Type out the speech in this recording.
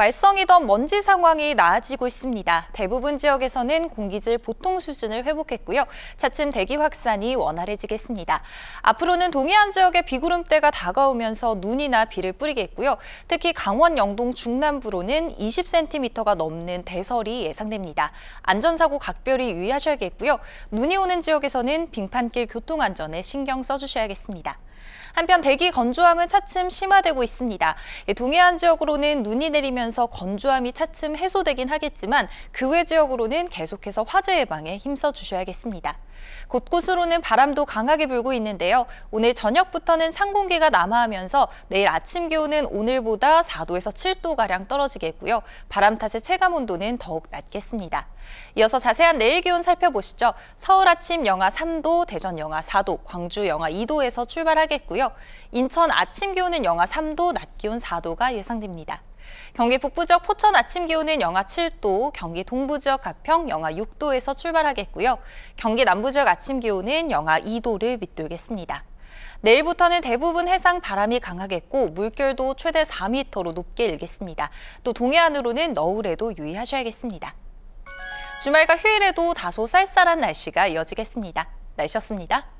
말썽이던 먼지 상황이 나아지고 있습니다. 대부분 지역에서는 공기질 보통 수준을 회복했고요. 차츰 대기 확산이 원활해지겠습니다. 앞으로는 동해안 지역에 비구름대가 다가오면서 눈이나 비를 뿌리겠고요. 특히 강원 영동 중남부로는 20cm가 넘는 대설이 예상됩니다. 안전사고 각별히 유의하셔야겠고요. 눈이 오는 지역에서는 빙판길 교통안전에 신경 써주셔야겠습니다. 한편 대기 건조함은 차츰 심화되고 있습니다. 예, 동해안 지역으로는 눈이 내리면서 건조함이 차츰 해소되긴 하겠지만 그 외 지역으로는 계속해서 화재 예방에 힘써 주셔야겠습니다. 곳곳으로는 바람도 강하게 불고 있는데요. 오늘 저녁부터는 찬 공기가 남하하면서 내일 아침 기온은 오늘보다 4도에서 7도가량 떨어지겠고요. 바람 탓에 체감 온도는 더욱 낮겠습니다. 이어서 자세한 내일 기온 살펴보시죠. 서울 아침 영하 3도, 대전 영하 4도, 광주 영하 2도에서 출발하겠습니다. 하겠고요. 인천 아침 기온은 영하 3도, 낮 기온 4도가 예상됩니다. 경기 북부 지역 포천 아침 기온은 영하 7도, 경기 동부 지역 가평 영하 6도에서 출발하겠고요. 경기 남부 지역 아침 기온은 영하 2도를 밑돌겠습니다. 내일부터는 대부분 해상 바람이 강하겠고 물결도 최대 4m로 높게 일겠습니다. 또 동해안으로는 너울에도 유의하셔야겠습니다. 주말과 휴일에도 다소 쌀쌀한 날씨가 이어지겠습니다. 날씨였습니다.